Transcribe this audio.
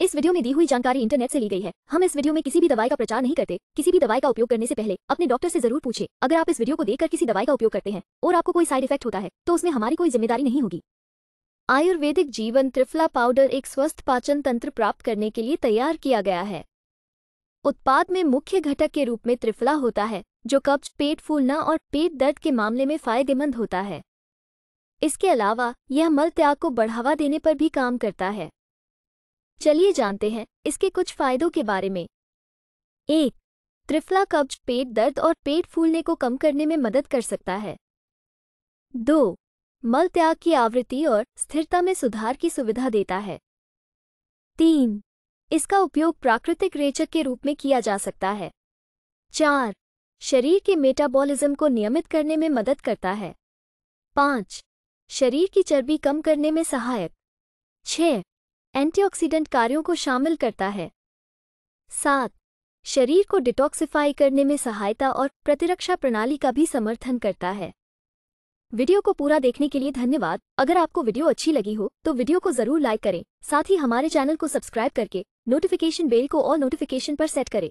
इस वीडियो में दी हुई जानकारी इंटरनेट से ली गई है हम इस वीडियो में किसी भी दवाई का प्रचार नहीं करते किसी भी दवाई का उपयोग करने से पहले अपने डॉक्टर से जरूर पूछे अगर आप इस वीडियो को देखकर किसी दवाई का उपयोग करते हैं और आपको कोई साइड इफेक्ट होता है तो उसमें हमारी कोई जिम्मेदारी नहीं होगी आयुर्वेदिक जीवन त्रिफला पाउडर एक स्वस्थ पाचन तंत्र प्राप्त करने के लिए तैयार किया गया है उत्पाद में मुख्य घटक के रूप में त्रिफला होता है जो कब्ज पेट फूलना और पेट दर्द के मामले में फायदेमंद होता है इसके अलावा यह मल त्याग को बढ़ावा देने पर भी काम करता है चलिए जानते हैं इसके कुछ फायदों के बारे में एक त्रिफला कब्ज पेट दर्द और पेट फूलने को कम करने में मदद कर सकता है दो मल त्याग की आवृत्ति और स्थिरता में सुधार की सुविधा देता है तीन इसका उपयोग प्राकृतिक रेचक के रूप में किया जा सकता है चार शरीर के मेटाबॉलिज्म को नियमित करने में मदद करता है पाँच शरीर की चर्बी कम करने में सहायक छः एंटीऑक्सीडेंट कार्यों को शामिल करता है सात शरीर को डिटॉक्सिफाई करने में सहायता और प्रतिरक्षा प्रणाली का भी समर्थन करता है वीडियो को पूरा देखने के लिए धन्यवाद अगर आपको वीडियो अच्छी लगी हो तो वीडियो को जरूर लाइक करें साथ ही हमारे चैनल को सब्सक्राइब करके नोटिफिकेशन बेल को ऑल नोटिफिकेशन पर सेट करें